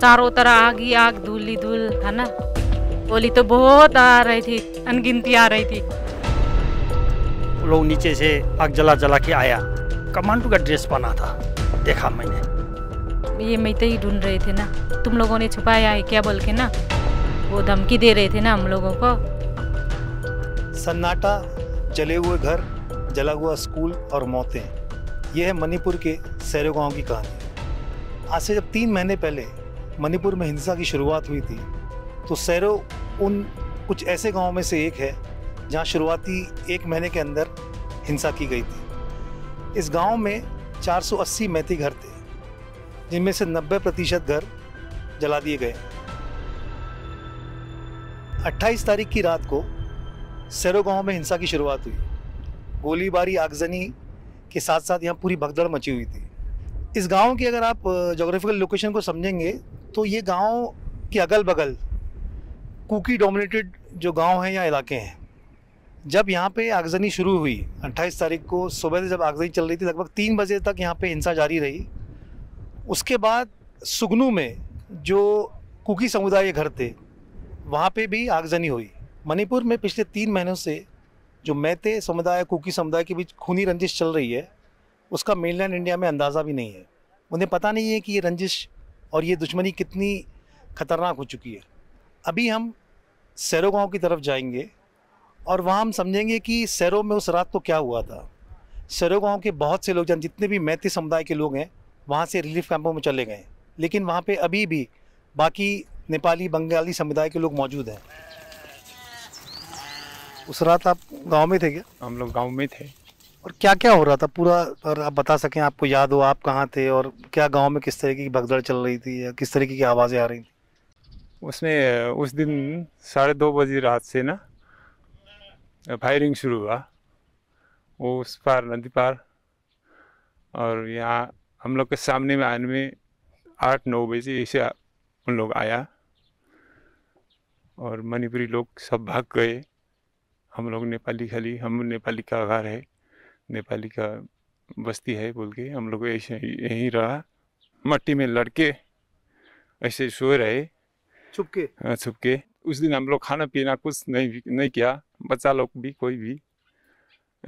चारों तरह आग ही आग धूल ही धूल है ना होली तो बहुत आ रही थी अनगिनती आ रही थी लोग नीचे से आग जला जला के आया कमांडो का ड्रेस पहना था देखा मैंने ये मैं तो ही ढूंढ रहे थे ना तुम लोगों ने छुपाया है क्या बोल के ना वो धमकी दे रहे थे ना हम लोगों को सन्नाटा जले हुए घर जला हुआ स्कूल और मौतें यह है मणिपुर के सैरो गांव की कहानी आज से जब तीन महीने पहले मणिपुर में हिंसा की शुरुआत हुई थी तो सैरो उन कुछ ऐसे गाँव में से एक है जहाँ शुरुआती एक महीने के अंदर हिंसा की गई थी इस गांव में 480 मैथी घर थे जिनमें से 90 प्रतिशत घर जला दिए गए 28 तारीख की रात को सैरो गांव में हिंसा की शुरुआत हुई गोलीबारी आगजनी के साथ साथ यहाँ पूरी भगदड़ मची हुई थी इस गांव की अगर आप जोग्राफिकल लोकेशन को समझेंगे तो ये गांव के अगल बगल कुकी डोमिनेटेड जो गांव हैं या इलाके हैं जब यहाँ पे आगजनी शुरू हुई 28 तारीख को सुबह से जब आगजनी चल रही थी लगभग तीन बजे तक यहाँ पे हिंसा जारी रही उसके बाद सुगनू में जो कुकी समुदाय के घर थे वहाँ पे भी आगजनी हुई मणिपुर में पिछले तीन महीनों से जो मैते समुदाय कुकी समुदाय के बीच खूनी रंजिश चल रही है उसका मेनलैंड इंडिया में अंदाज़ा भी नहीं है उन्हें पता नहीं है कि ये रंजिश और ये दुश्मनी कितनी ख़तरनाक हो चुकी है अभी हम सैरो गाँव की तरफ जाएंगे और वहाँ हम समझेंगे कि सैरो में उस रात को तो क्या हुआ था सैरो गाँव के बहुत से लोग जन जितने भी मैथी समुदाय के लोग हैं वहाँ से रिलीफ कैंपों में चले गए लेकिन वहाँ पे अभी भी बाकी नेपाली बंगाली समुदाय के लोग मौजूद हैं उस रात आप गांव में थे क्या हम लोग गांव में थे और क्या क्या हो रहा था पूरा अगर आप बता सकें आपको याद हो आप कहाँ थे और क्या गांव में किस तरीके की भगदड़ चल रही थी या किस तरीके की आवाज़ें आ रही थी उसमें उस दिन साढ़े दो बजे रात से ना फायरिंग शुरू हुआ वो उस पार नदी पार और यहाँ हम लोग के सामने में आने में आठ नौ बजे ऐसे उन लोग आया और मणिपुरी लोग सब भाग गए हम लोग नेपाली खाली हम नेपाली का घर है नेपाली का बस्ती है बोल के हम लोग ऐसे यहीं रहा मट्टी में लड़के ऐसे सो रहे छुपके हाँ, छुपके उस दिन हम लोग खाना पीना कुछ नहीं नहीं किया बच्चा लोग भी कोई भी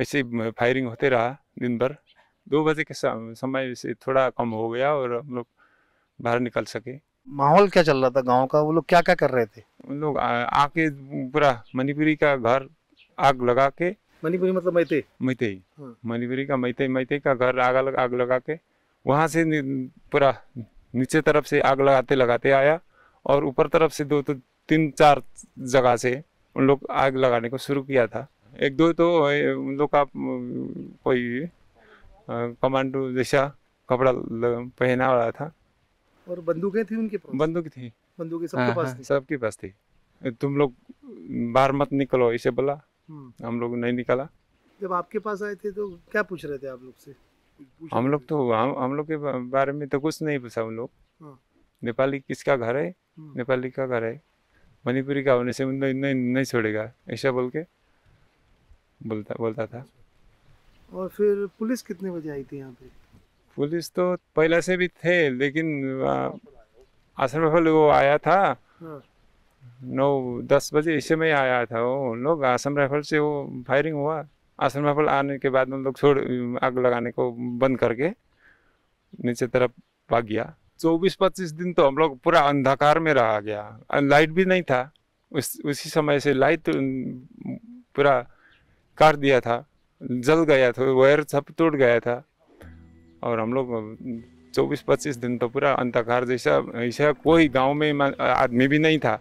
ऐसे फायरिंग होते रहा दिन भर दो बजे के समय से थोड़ा कम हो गया और हम लोग बाहर निकल सके माहौल क्या चल रहा था गांव का वो लोग क्या क्या कर रहे थे उन लोग आके पूरा मणिपुरी का घर आग लगा के मणिपुरी मतलब मैते मैते हाँ। मणिपुरी का मैते मैते का घर आग आग लगा के वहाँ से पूरा नीचे तरफ से आग लगाते लगाते आया और ऊपर तरफ से दो तो तीन चार जगह से उन लोग आग लगाने को शुरू किया था एक दो तो उन लोग का कोई कमांडो जैसा कपड़ा पहना वाला था और बंदूकें थी उनके पास बंदूक थी बंदूकें सबके हाँ, पास हाँ, थी सबके पास थी तुम लोग बाहर मत निकलो इसे बोला हम्म। हम लोग नहीं निकाला जब आपके पास आए थे तो क्या पूछ रहे थे आप लोग से हम लोग तो हम हम लोग के बारे में तो कुछ नहीं पूछा उन लोग हाँ। नेपाली किसका घर है हम्म। नेपाली का घर है मणिपुरी का होने से नहीं, नहीं, नहीं छोड़ेगा ऐसा बोल के बोलता बोलता था और फिर पुलिस कितने बजे आई थी यहाँ पे पुलिस तो पहले से भी थे लेकिन आश्रम वो आया था हाँ। नौ दस बजे इसी में आया था वो लोग आसम राइफल से वो फायरिंग हुआ आसम राइफल आने के बाद उन लोग छोड़ आग लगाने को बंद करके नीचे तरफ भाग गया चौबीस पच्चीस दिन तो हम लोग पूरा अंधकार में रहा गया लाइट भी नहीं था उस उसी समय से लाइट पूरा काट दिया था जल गया था वायर सब टूट गया था और हम लोग चौबीस पच्चीस दिन तो पूरा अंधकार जैसा ऐसा कोई गांव में आदमी भी नहीं था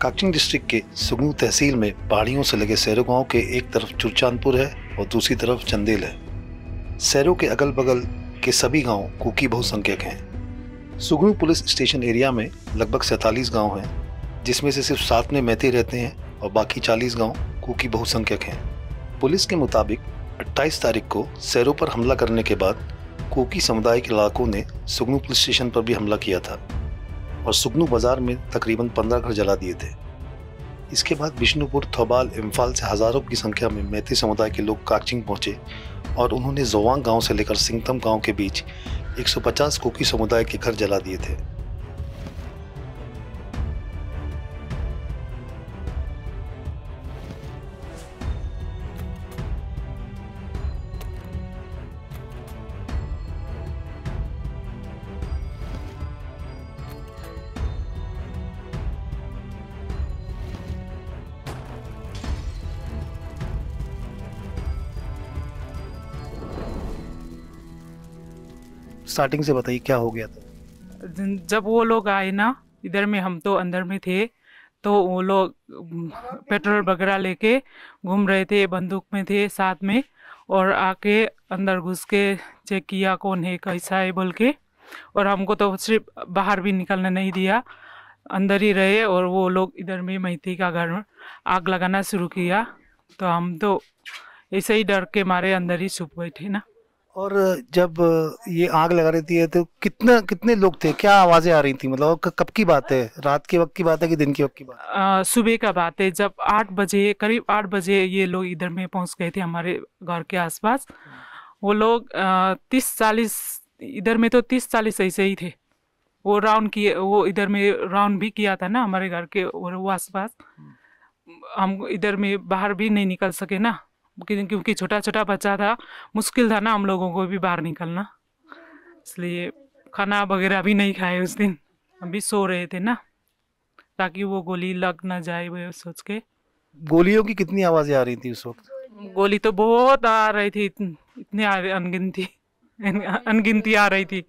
काकचिंग डिस्ट्रिक्ट के सुगनू तहसील में पहाड़ियों से लगे सैरो गांव के एक तरफ चुरचांदपुर है और दूसरी तरफ चंदेल है सैरो के अगल बगल के सभी गांव कुकी बहुसंख्यक हैं सुगनू पुलिस स्टेशन एरिया में लगभग सैंतालीस गाँव हैं जिसमें से सिर्फ सात में मैते रहते हैं और बाकी चालीस गाँव कुकी बहुसंख्यक हैं पुलिस के मुताबिक अट्ठाईस तारीख को सैरो पर हमला करने के बाद कोकी समुदाय के इलाकों ने सुगनू पुलिस स्टेशन पर भी हमला किया था और सुगनू बाजार में तकरीबन पंद्रह घर जला दिए थे इसके बाद बिष्णुपुर थौबाल इम्फाल से हज़ारों की संख्या में मैथी समुदाय के लोग काकचिंग पहुंचे और उन्होंने जोवांग गांव से लेकर सिंगतम गांव के बीच 150 कोकी समुदाय के घर जला दिए थे स्टार्टिंग से बताइए क्या हो गया था जब वो लोग आए ना इधर में हम तो अंदर में थे तो वो लोग पेट्रोल वगैरह लेके घूम रहे थे बंदूक में थे साथ में और आके अंदर घुस के चेक किया कौन है कैसा है बोल के और हमको तो सिर्फ बाहर भी निकलने नहीं दिया अंदर ही रहे और वो लोग इधर में मैथी का घर आग लगाना शुरू किया तो हम तो ऐसे ही डर के मारे अंदर ही छुप बैठे ना और जब ये आग लगा रही थी तो कितना कितने लोग थे क्या आवाज़ें आ रही थी मतलब कब की बात है रात के वक्त की बात है कि दिन के वक्त की बात सुबह का बात है जब आठ बजे करीब आठ बजे ये लोग इधर में पहुंच गए थे हमारे घर के आसपास वो लोग तीस चालीस इधर में तो तीस चालीस ऐसे ही थे वो राउंड किए वो इधर में राउंड भी किया था ना हमारे घर के और वो आसपास हम इधर में बाहर भी नहीं निकल सके ना क्योंकि छोटा छोटा बच्चा था मुश्किल था ना हम लोगों को भी बाहर निकलना इसलिए खाना वगैरह भी नहीं खाए उस दिन हम भी सो रहे थे ना ताकि वो गोली लग ना जाए वो सोच के गोलियों की कितनी आवाज़ें आ रही थी उस वक्त गोली तो बहुत आ रही थी इतनी अनगिनती अनगिनती आ रही थी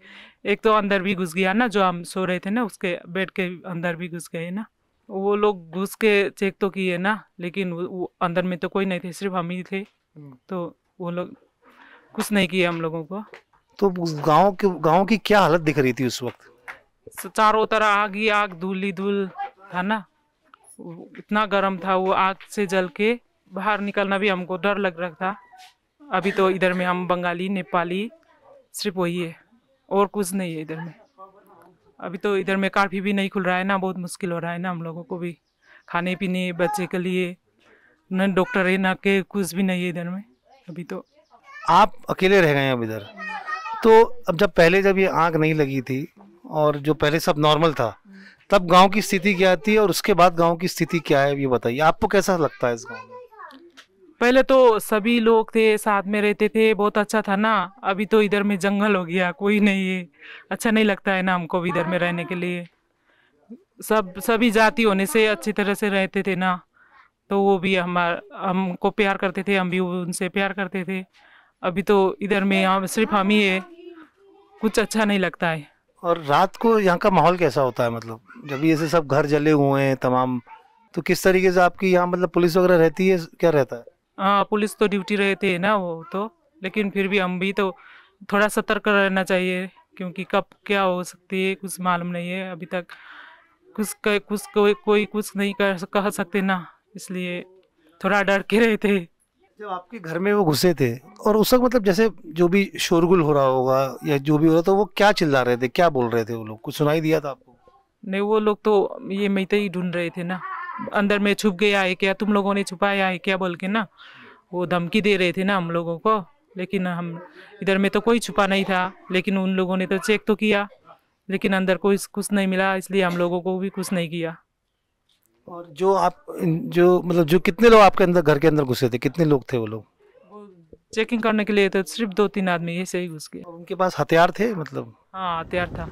एक तो अंदर भी घुस गया ना जो हम सो रहे थे ना उसके बेड के अंदर भी घुस गए ना वो लोग घुस के चेक तो किए ना लेकिन वो अंदर में तो कोई नहीं थे सिर्फ हम ही थे हम्म। तो वो लोग कुछ नहीं किए हम लोगों को तो गांव के गांव की क्या हालत दिख रही थी उस वक्त चारों तरफ आग ही आग धूल ही धूल था ना इतना गर्म था वो आग से जल के बाहर निकलना भी हमको डर लग रहा था अभी तो इधर में हम बंगाली नेपाली सिर्फ वही है और कुछ नहीं है इधर में अभी तो इधर में काफ़ी भी नहीं खुल रहा है ना बहुत मुश्किल हो रहा है ना हम लोगों को भी खाने पीने बच्चे के लिए न डॉक्टर है ना के कुछ भी नहीं है इधर में अभी तो आप अकेले रह गए हैं अब इधर तो अब जब पहले जब ये आँख नहीं लगी थी और जो पहले सब नॉर्मल था तब गांव की स्थिति क्या थी और उसके बाद गांव की स्थिति क्या है ये बताइए आपको कैसा लगता है इस गांव में पहले तो सभी लोग थे साथ में रहते थे बहुत अच्छा था ना अभी तो इधर में जंगल हो गया कोई नहीं है अच्छा नहीं लगता है ना हमको भी इधर में रहने के लिए सब सभी जाति होने से अच्छी तरह से रहते थे ना तो वो भी हमार हमको प्यार करते थे हम भी उनसे प्यार करते थे अभी तो इधर में यहाँ सिर्फ हम ही है कुछ अच्छा नहीं लगता है और रात को यहाँ का माहौल कैसा होता है मतलब जब ये सब घर जले हुए हैं तमाम तो किस तरीके से आपकी यहाँ मतलब पुलिस वगैरह रहती है क्या रहता है हाँ पुलिस तो ड्यूटी रहती है ना वो तो लेकिन फिर भी हम भी तो थोड़ा सतर्क रहना चाहिए क्योंकि कब क्या हो सकती है कुछ मालूम नहीं है अभी तक कुछ कर, कुछ कोई कोई कुछ नहीं कर कह सकते ना इसलिए थोड़ा डर के रहे थे जब आपके घर में वो घुसे थे और उस वक्त मतलब जैसे जो भी शोरगुल हो रहा होगा या जो भी हो रहा था तो वो क्या चिल्ला रहे थे क्या बोल रहे थे वो लोग कुछ सुनाई दिया था आपको नहीं वो लोग तो ये मैं ही ढूंढ रहे थे ना अंदर में छुप गया है क्या तुम लोगों ने छुपाया है क्या बोल के ना वो धमकी दे रहे थे ना हम लोगों को लेकिन हम इधर में तो कोई छुपा नहीं था लेकिन उन लोगों ने तो चेक तो किया लेकिन अंदर कोई कुछ नहीं मिला इसलिए हम लोगों को भी कुछ नहीं किया और जो आप जो मतलब जो कितने लोग आपके अंदर घर के अंदर घुसे थे कितने लोग थे वो लोग चेकिंग करने के लिए तो सिर्फ दो तीन आदमी ऐसे ही घुस गए उनके पास हथियार थे मतलब हाँ हथियार था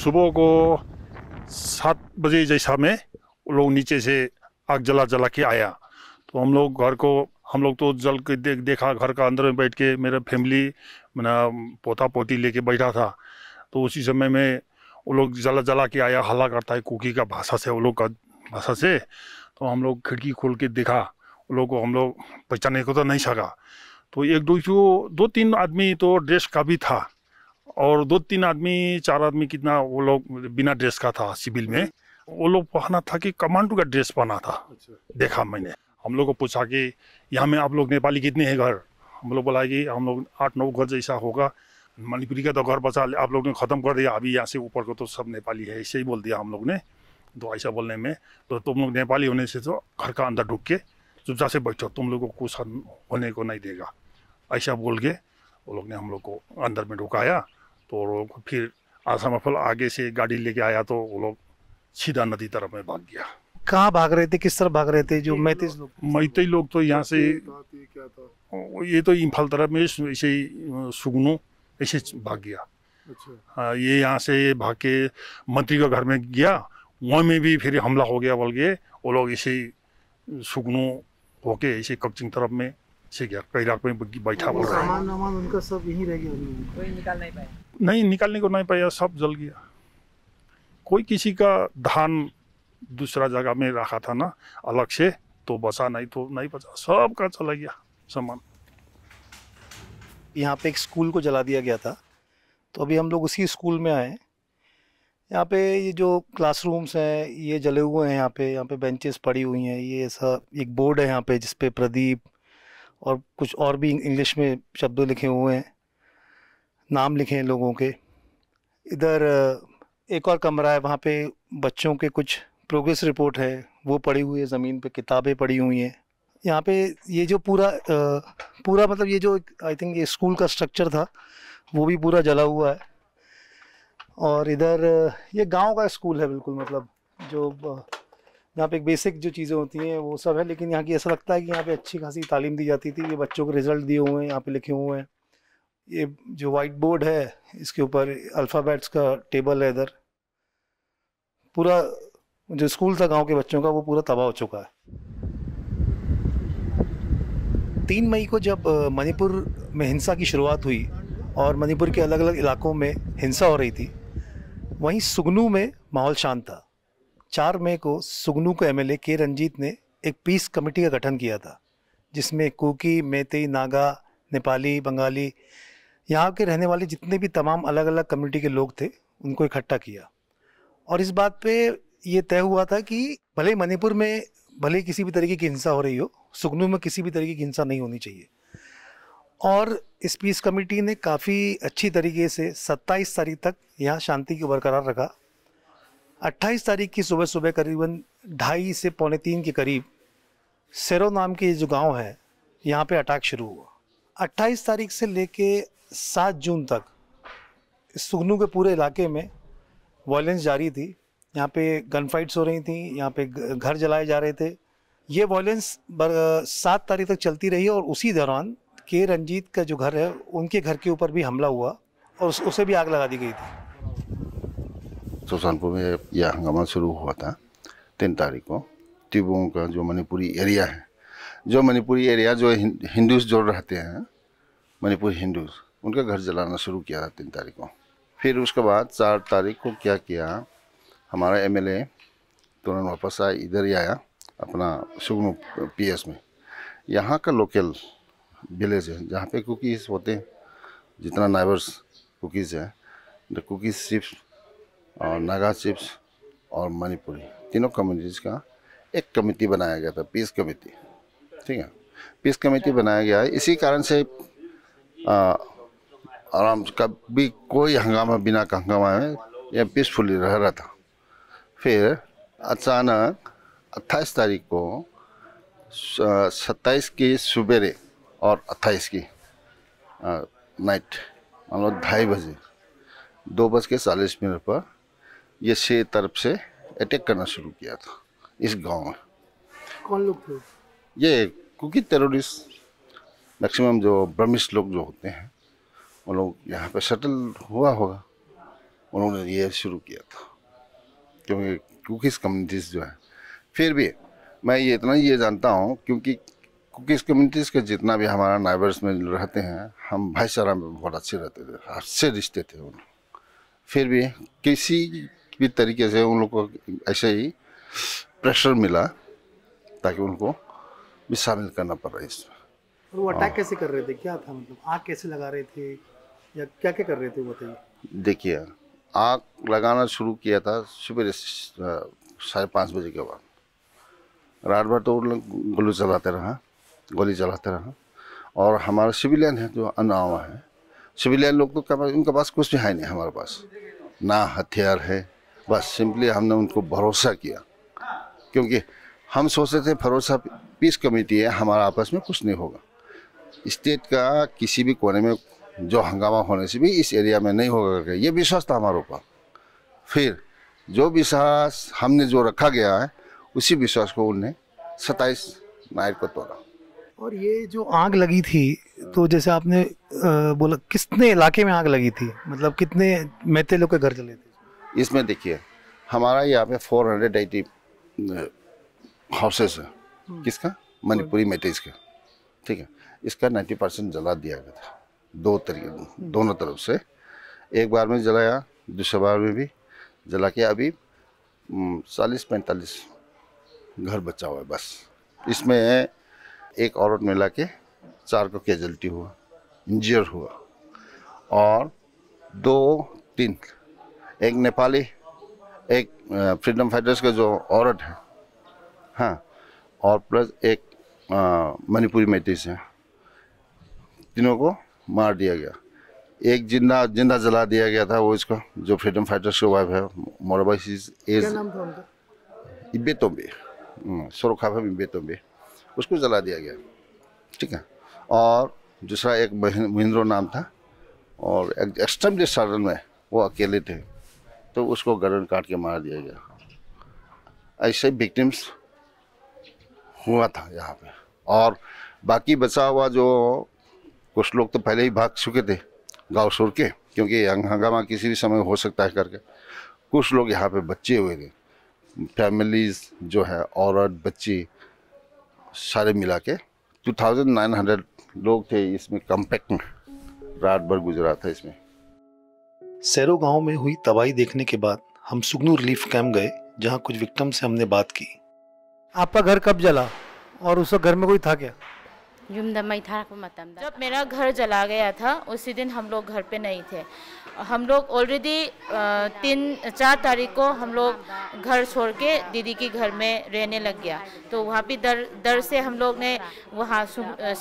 सुबह को सात बजे जैसा में वो लोग नीचे से आग जला जला के आया तो हम लोग घर को हम लोग तो जल के देख देखा घर का अंदर में बैठ के मेरा फैमिली मेरा पोता पोती लेके बैठा था तो उसी समय में वो लोग जला जला के आया हल्ला करता है कुकी का भाषा से वो लोग का भाषा से तो हम लोग खिड़की खोल के देखा वो लोग को हम लोग पहचानने को तो नहीं सका तो एक दो जो दो तीन आदमी तो ड्रेस का भी था और दो तीन आदमी चार आदमी कितना वो लोग बिना ड्रेस का था सिविल में वो लोग पहना था कि कमांडो का ड्रेस पहना था अच्छा। देखा मैंने हम लोग को पूछा कि यहाँ में आप लोग नेपाली कितने हैं घर हम लोग बोला कि हम लोग आठ नौ घर जैसा होगा मणिपुरी का तो घर बचा आप लोग ने ख़त्म कर दिया अभी यहाँ से ऊपर को तो सब नेपाली है ऐसे ही बोल दिया हम लोग ने तो ऐसा बोलने में तो तुम लोग नेपाली होने से तो घर का अंदर ढुक के चुपचाप से बैठो तुम लोग को कुछ होने को नहीं देगा ऐसा बोल के वो लोग ने हम लोग को अंदर में ढुकाया तो लोग फिर असमफल आगे से गाड़ी लेके आया तो वो लोग सीधा नदी तरफ में भाग गया कहाँ भाग रहे थे किस तरफ भाग रहे थे जो मैतीस लोग मैतई लोग तो यहाँ से ये तो इम्फाल तरफ में ऐसे सुगनो ऐसे भाग गया अच्छा। हाँ, ये यहाँ से भाग के मंत्री का घर में गया वहाँ में भी फिर हमला हो गया बल्कि वो लोग ऐसे सुगनो होके ऐसे कपचिंग तरफ में से गया कई लाख में बैठा हुआ सामान वामान उनका सब यहीं रह गया कोई निकाल नहीं पाया नहीं निकालने को नहीं पाया सब जल गया कोई किसी का धान दूसरा जगह में रखा था ना अलग से तो बचा नहीं तो नहीं बचा सब का चला गया सामान यहाँ पे एक स्कूल को जला दिया गया था तो अभी हम लोग उसी स्कूल में आए यहाँ पे ये जो क्लासरूम्स हैं ये जले हुए हैं यहाँ पे यहाँ पे बेंचेस पड़ी हुई हैं ये ऐसा एक बोर्ड है यहाँ पे जिसपे प्रदीप और कुछ और भी इंग्लिश में शब्द लिखे हुए हैं नाम लिखे हैं लोगों के इधर एक और कमरा है वहाँ पे बच्चों के कुछ प्रोग्रेस रिपोर्ट है वो पड़ी हुई है ज़मीन पे किताबें पड़ी हुई हैं यहाँ पे ये जो पूरा पूरा मतलब ये जो आई थिंक ये स्कूल का स्ट्रक्चर था वो भी पूरा जला हुआ है और इधर ये गांव का स्कूल है बिल्कुल मतलब जो यहाँ पे एक बेसिक जो चीज़ें होती हैं वो सब है लेकिन यहाँ की ऐसा लगता है कि यहाँ पे अच्छी खासी तालीम दी जाती थी ये बच्चों के रिज़ल्ट दिए हुए हैं यहाँ पे लिखे हुए हैं ये जो वाइट बोर्ड है इसके ऊपर अल्फ़ाबेट्स का टेबल है इधर पूरा जो स्कूल था गांव के बच्चों का वो पूरा तबाह हो चुका है तीन मई को जब मणिपुर में हिंसा की शुरुआत हुई और मणिपुर के अलग अलग इलाकों में हिंसा हो रही थी वहीं सुगनू में माहौल शांत था चार मई को सुगनू के एमएलए के रंजीत ने एक पीस कमेटी का गठन किया था जिसमें कुकी मेतई नागा नेपाली बंगाली यहाँ के रहने वाले जितने भी तमाम अलग अलग कम्युनिटी के लोग थे उनको इकट्ठा किया और इस बात पे ये तय हुआ था कि भले मणिपुर में भले किसी भी तरीके की हिंसा हो रही हो सुगनू में किसी भी तरीके की हिंसा नहीं होनी चाहिए और इस पीस कमेटी ने काफ़ी अच्छी तरीके से 27 तारीख तक यहाँ शांति को बरकरार रखा अट्ठाईस तारीख की सुबह सुबह करीबन ढाई से पौने तीन के करीब सेरो नाम के जो गांव है यहाँ पे अटैक शुरू हुआ अट्ठाईस तारीख से लेके सात जून तक सुगनू के पूरे इलाके में वायलेंस जारी थी यहाँ पे गन फाइट्स हो रही थी यहाँ पे घर जलाए जा रहे थे ये वायलेंस सात तारीख तक चलती रही और उसी दौरान के रंजीत का जो घर है उनके घर के ऊपर भी हमला हुआ और उस, उसे भी आग लगा दी गई थी सुल्तानपुर में यह हंगामा शुरू हुआ था तीन तारीख को तिबुओं का जो मणिपुरी एरिया है जो मणिपुरी एरिया जो हिंदूज जो रहते हैं मणिपुरी हिंदूज उनका घर जलाना शुरू किया था तीन तारीख को फिर उसके बाद चार तारीख को क्या किया हमारा एम एल ए तुरंत वापस आया इधर ही आया अपना सुगनो पी एस में यहाँ का लोकल विलेज है जहाँ पे कुकीज़ होते हैं जितना नाइवर्स कुकीज़ है द कुकीज़ सिर्फ और नागा चिप्स और मणिपुरी तीनों कम्युनिटीज़ का एक कमेटी बनाया गया था पीस कमेटी ठीक है पीस कमेटी बनाया गया है इसी कारण से आराम कभी कोई हंगामा बिना का हंगामा है यह पीसफुली रह रहा था फिर अचानक 28 तारीख को 27 की सुबेरे और 28 की नाइट मान लो ढाई बजे दो बज के चालीस मिनट पर ये से तरफ से अटैक करना शुरू किया था इस गांव में कौन लोग थे ये क्योंकि टेररिस्ट मैक्सिमम जो ब्रह्मिश लोग जो होते हैं वो लोग यहाँ पे सेटल हुआ होगा उन्होंने ये शुरू किया था क्योंकि कुकीज़ कम्युनिटीज़ जो है फिर भी मैं ये इतना ये जानता हूँ क्योंकि कुकीज़ कम्युनिटीज़ के जितना भी हमारा नाइबर्स में रहते हैं हम भाईचारा में बहुत अच्छे रहते थे अच्छे रिश्ते थे उन फिर भी किसी भी तरीके से उन लोग को ऐसे ही प्रेशर मिला ताकि उनको भी शामिल करना पड़ रहा है इसमें और वो अटैक हाँ। कैसे कर रहे थे क्या था मतलब आग कैसे लगा रहे थे या क्या क्या कर रहे थे वो बताइए देखिए आग लगाना शुरू किया था सुबह साढ़े पाँच बजे के बाद रात भर तो उन लोग गोली चलाते रहा गोली चलाते रहा और हमारा सिविलियन है जो अनावा है सिविलियन लोग तो उनके पास कुछ भी है नहीं हमारे पास ना हथियार है बस सिंपली हमने उनको भरोसा किया क्योंकि हम सोचते थे भरोसा पीस कमेटी है हमारा आपस में कुछ नहीं होगा स्टेट का किसी भी कोने में जो हंगामा होने से भी इस एरिया में नहीं होगा ये विश्वास था हमारे ऊपर फिर जो विश्वास हमने जो रखा गया है उसी विश्वास को उन्हें सताईस नायर को तोड़ा और ये जो आग लगी थी तो जैसे आपने बोला कितने इलाके में आग लगी थी मतलब कितने मेहते लोग के घर चले थे इसमें देखिए हमारा यहाँ पे फोर हंड्रेड एटी हाउसेस है किसका मणिपुरी मेटेज का ठीक है इसका नाइन्टी परसेंट जला दिया गया था दो तरीके हम्म। दोनों तरफ से एक बार में जलाया दूसरे बार में भी जला के अभी हम्म, चालीस पैंतालीस घर बचा हुआ है बस इसमें एक औरत मिला के चार को कैजल्टी हुआ इंजर हुआ और दो तीन एक नेपाली एक फ्रीडम फाइटर्स के जो औरत है हाँ और प्लस एक मणिपुरी मेटिस है तीनों को मार दिया गया एक जिंदा जिंदा जला दिया गया था वो इसका जो फ्रीडम फाइटर्स के वाइफ है मोरबाइस इज इब्बे तोम्बे सोरखा है इब्बे उसको जला दिया गया ठीक है और दूसरा एक महिंद्रो नाम था और एक्सट्रीमली सडन में वो अकेले थे तो उसको गर्दन काट के मार दिया गया ऐसे विक्टिम्स हुआ था यहाँ पे और बाकी बचा हुआ जो कुछ लोग तो पहले ही भाग चुके थे गांव सुर के क्योंकि हंगामा किसी भी समय हो सकता है करके कुछ लोग यहाँ पे बच्चे हुए थे फैमिलीज जो है औरत बच्ची सारे मिला के टू थाउजेंड नाइन हंड्रेड लोग थे इसमें कम्पैक्ट में रात भर गुजरा था इसमें सैरो गांव में हुई तबाही देखने के बाद हम सुगनू रिलीफ कैंप गए जहां कुछ विक्टम से हमने बात की आपका घर कब जला और उस घर में कोई था क्या जब मेरा घर जला गया था उसी दिन हम लोग घर पे नहीं थे हम लोग ऑलरेडी तीन चार तारीख को हम लोग घर छोड़ के दीदी के घर में रहने लग गया तो वहाँ भी डर डर से हम लोग ने वहाँ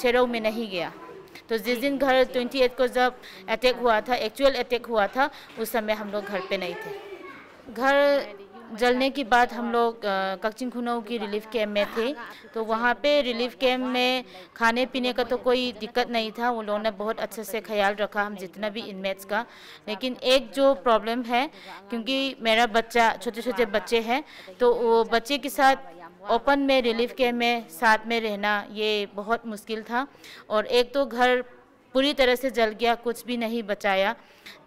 शेरों में नहीं गया तो जिस दिन घर 28 को जब अटैक हुआ था एक्चुअल अटैक हुआ था उस समय हम लोग घर पे नहीं थे घर जलने के बाद हम लोग कक्चिंग खुनऊ की रिलीफ कैम्प में थे तो वहाँ पे रिलीफ कैम्प में खाने पीने का तो कोई दिक्कत नहीं था उन लोगों ने बहुत अच्छे से ख्याल रखा हम जितना भी इनमेट्स का लेकिन एक जो प्रॉब्लम है क्योंकि मेरा बच्चा छोटे छोटे बच्चे हैं तो वो बच्चे के साथ ओपन में रिलीफ कैम्प में साथ में रहना ये बहुत मुश्किल था और एक तो घर पूरी तरह से जल गया कुछ भी नहीं बचाया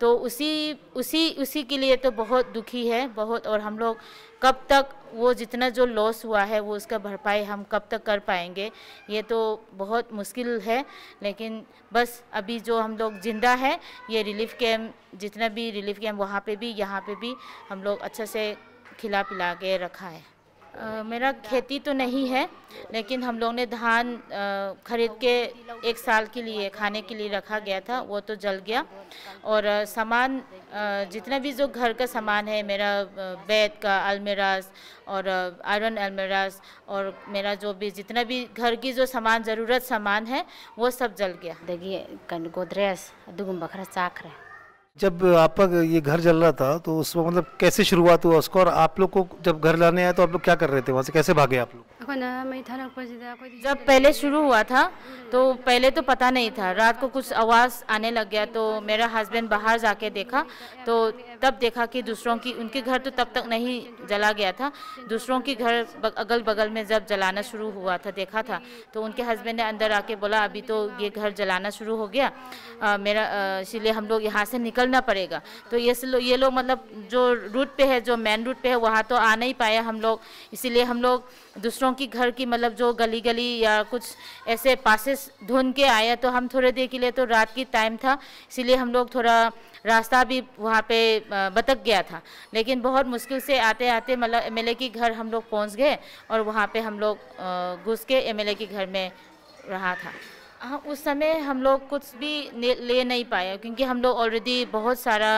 तो उसी उसी उसी के लिए तो बहुत दुखी है बहुत और हम लोग कब तक वो जितना जो लॉस हुआ है वो उसका भरपाई हम कब तक कर पाएंगे ये तो बहुत मुश्किल है लेकिन बस अभी जो हम लोग ज़िंदा है ये रिलीफ कैम्प जितना भी रिलीफ कैम्प वहाँ पे भी यहाँ पे भी हम लोग अच्छे से खिला पिला के रखा है आ, मेरा खेती तो नहीं है लेकिन हम लोग ने धान खरीद के एक साल के लिए खाने के लिए रखा गया था वो तो जल गया और सामान जितना भी जो घर का सामान है मेरा बैत का अलमेराज और आयरन अलमेराज और मेरा जो भी जितना भी घर की जो सामान ज़रूरत सामान है वो सब जल गया देखिए गोदरेज खरा चाख रहे जब आपका ये घर जल रहा था तो उसमें मतलब कैसे शुरुआत हुआ उसका और आप लोग को जब घर लाने आए तो आप लोग क्या कर रहे थे वहाँ से कैसे भागे आप लोग जब पहले शुरू हुआ था तो पहले तो पता नहीं था रात को कुछ आवाज़ आने लग गया तो मेरा हस्बैंड बाहर जाके देखा तो तब देखा कि दूसरों की उनके घर तो तब तक नहीं जला गया था दूसरों के घर अगल बगल में जब जलाना शुरू हुआ था देखा था तो उनके हस्बैंड ने अंदर आके बोला अभी तो ये घर जलाना शुरू हो गया आ, मेरा इसलिए हम लोग यहाँ से निकलना पड़ेगा तो ये लो, ये लोग मतलब जो रूट पे है जो मेन रूट पे है वहाँ तो आ नहीं पाया हम लोग इसीलिए हम लोग दूसरों की घर की मतलब जो गली गली या कुछ ऐसे पासिस ढूंढ के आया तो हम थोड़े देर के लिए तो रात की टाइम था इसीलिए हम लोग थोड़ा रास्ता भी वहाँ पे बतक गया था लेकिन बहुत मुश्किल से आते आते मतलब एम के घर हम लोग पहुँच गए और वहाँ पे हम लोग घुस के एम के घर में रहा था हाँ उस समय हम लोग कुछ भी ले नहीं पाए क्योंकि हम लोग ऑलरेडी बहुत सारा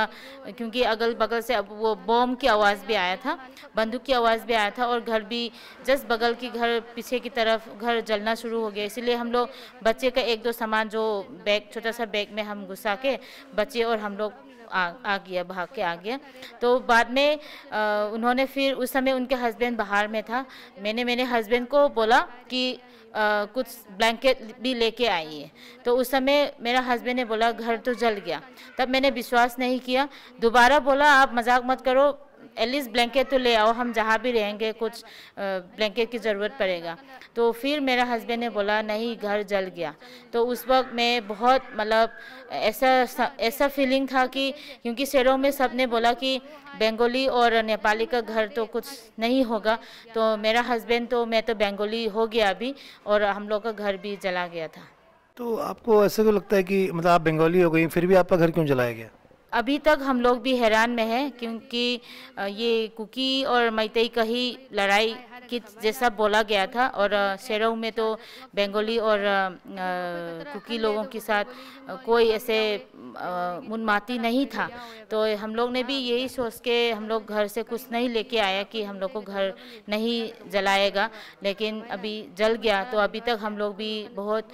क्योंकि अगल बगल से अब वो बॉम्ब की आवाज़ भी आया था बंदूक की आवाज़ भी आया था और घर भी जस्ट बगल की घर पीछे की तरफ घर जलना शुरू हो गया इसीलिए हम लोग बच्चे का एक दो सामान जो बैग छोटा सा बैग में हम घुसा के बच्चे और हम लोग आ, गया भाग के आ गया तो बाद में उन्होंने फिर उस समय उनके हस्बैंड बाहर में था मैंने मेरे हस्बैंड को बोला कि आ, कुछ ब्लैंकेट भी लेके आइए तो उस समय मेरा हस्बैंड ने बोला घर तो जल गया तब मैंने विश्वास नहीं किया दोबारा बोला आप मजाक मत करो एटलीस्ट ब्लैंकेट तो ले आओ हम जहाँ भी रहेंगे कुछ ब्लैंकेट की ज़रूरत पड़ेगा तो फिर मेरा हस्बैंड ने बोला नहीं घर जल गया तो उस वक्त मैं बहुत मतलब ऐसा ऐसा फीलिंग था कि क्योंकि शहरों में सब ने बोला कि बंगाली और नेपाली का घर तो कुछ नहीं होगा तो मेरा हस्बैंड तो मैं तो बंगाली हो गया अभी और हम लोग का घर भी जला गया था तो आपको ऐसा क्यों लगता है कि मतलब आप बंगाली हो गई फिर भी आपका घर क्यों जलाया गया अभी तक हम लोग भी हैरान में हैं क्योंकि ये कुकी और मैतई का ही लड़ाई कि जैसा बोला गया था और शेरों में तो बंगाली और कुकी लोगों के साथ कोई ऐसे मुनमाती नहीं था तो हम लोग ने भी यही सोच के हम लोग घर से कुछ नहीं लेके आया कि हम लोग को घर नहीं जलाएगा लेकिन अभी जल गया तो अभी तक हम लोग भी बहुत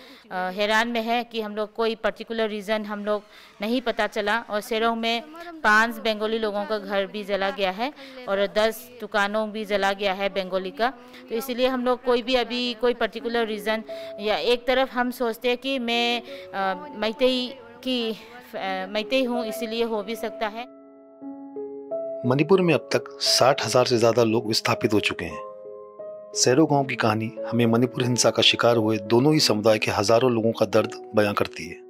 हैरान में है कि हम लोग कोई पर्टिकुलर रीज़न हम लोग नहीं पता चला और शेरों में पाँच बंगाली लोगों का घर भी जला गया है और दस दुकानों भी जला गया है बंगाली का जाएगा तो इसीलिए हम लोग कोई भी अभी कोई पर्टिकुलर रीज़न या एक तरफ हम सोचते हैं कि मैं मैतई की मैतई हूँ इसीलिए हो भी सकता है मणिपुर में अब तक साठ हजार से ज़्यादा लोग विस्थापित हो चुके हैं सैरो गांव की कहानी हमें मणिपुर हिंसा का शिकार हुए दोनों ही समुदाय के हजारों लोगों का दर्द बयां करती है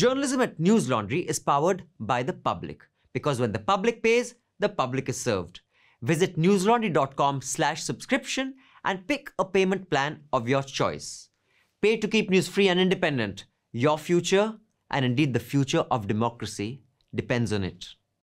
Journalism at News Laundry is powered by the public because when the public pays, the public is served. Visit newslaundry.com slash subscription and pick a payment plan of your choice. Pay to keep news free and independent. Your future, and indeed the future of democracy, depends on it.